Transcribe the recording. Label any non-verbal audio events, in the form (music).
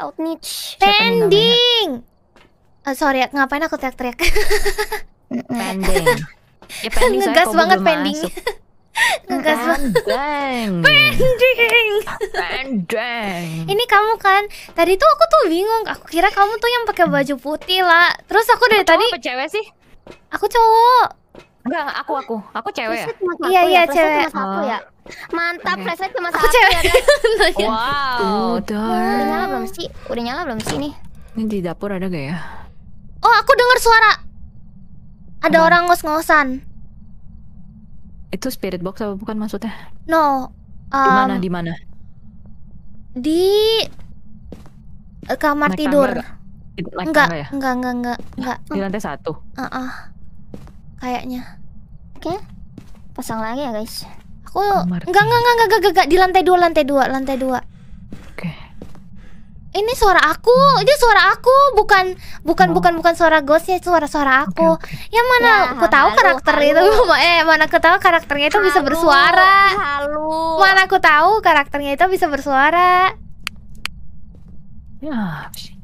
out niche. Pending! Uh, sorry ngapain aku teriak-teriak (laughs) Pending ya, (laughs) Ngegas banget pending Ngegas banget Pending Pending Ini kamu kan, tadi tuh aku tuh bingung Aku kira kamu tuh yang pakai baju putih lah Terus aku dari tadi Aku cewek sih? Aku cowok Enggak, aku, aku, aku cewek ya? Iya, iya ya? cewek Aku ya oh. Mantap, flashlight cuma satu ya guys (laughs) wow. Udah. Udah nyala belum sih? Udah nyala belum sih nih? Ini di dapur ada gak ya? Oh, aku dengar suara. Ada Apa? orang ngos-ngosan. Itu spirit box apa bukan maksudnya? No. Um, di mana? Di mana? Di eh, kamar Naik tidur. Kamar, enggak, ya? enggak, enggak, enggak, enggak. Di lantai satu. Uh -uh. Kayaknya. Oke. Okay. Pasang lagi ya, guys. Oh, aku enggak, enggak enggak enggak enggak enggak di lantai dua lantai dua lantai dua oke okay. ini suara aku ini suara aku bukan bukan oh. bukan bukan suara ghostnya suara suara aku okay, okay. yang mana ya, aku tahu karakter halu. itu (laughs) eh mana aku tahu karakternya itu halu, bisa bersuara halu. mana aku tahu karakternya itu bisa bersuara ya